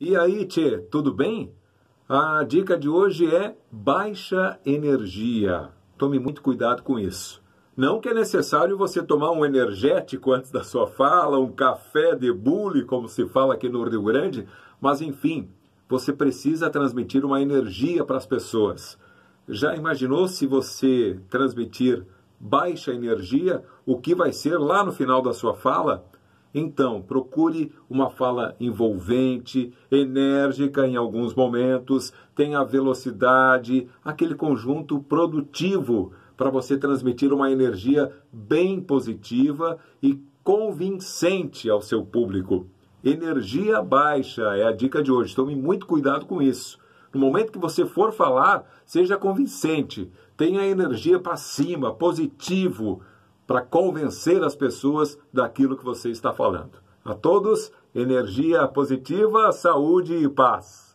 E aí, Tchê, tudo bem? A dica de hoje é baixa energia. Tome muito cuidado com isso. Não que é necessário você tomar um energético antes da sua fala, um café de bule, como se fala aqui no Rio Grande, mas enfim, você precisa transmitir uma energia para as pessoas. Já imaginou se você transmitir baixa energia, o que vai ser lá no final da sua fala? Então, procure uma fala envolvente, enérgica em alguns momentos, tenha velocidade, aquele conjunto produtivo para você transmitir uma energia bem positiva e convincente ao seu público. Energia baixa é a dica de hoje. Tome muito cuidado com isso. No momento que você for falar, seja convincente, tenha energia para cima, positivo, para convencer as pessoas daquilo que você está falando. A todos, energia positiva, saúde e paz.